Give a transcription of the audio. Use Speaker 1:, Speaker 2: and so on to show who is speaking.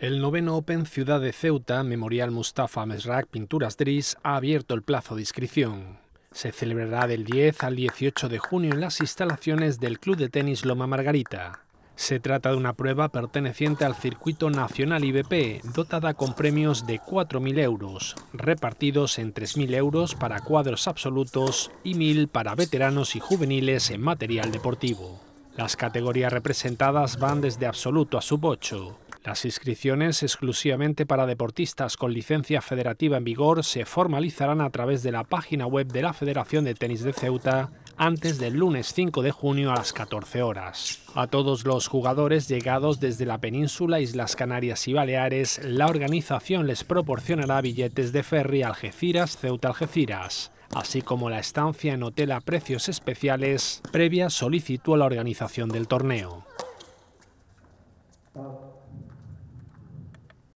Speaker 1: El noveno Open Ciudad de Ceuta, Memorial Mustafa Mesrak Pinturas Dris, ha abierto el plazo de inscripción. Se celebrará del 10 al 18 de junio en las instalaciones del Club de Tenis Loma Margarita. Se trata de una prueba perteneciente al circuito nacional IBP, dotada con premios de 4.000 euros, repartidos en 3.000 euros para cuadros absolutos y 1.000 para veteranos y juveniles en material deportivo. Las categorías representadas van desde absoluto a sub-8. Las inscripciones exclusivamente para deportistas con licencia federativa en vigor se formalizarán a través de la página web de la Federación de Tenis de Ceuta antes del lunes 5 de junio a las 14 horas. A todos los jugadores llegados desde la península, Islas Canarias y Baleares, la organización les proporcionará billetes de ferry Algeciras, Ceuta Algeciras, así como la estancia en hotel a precios especiales previa solicitud a la organización del torneo.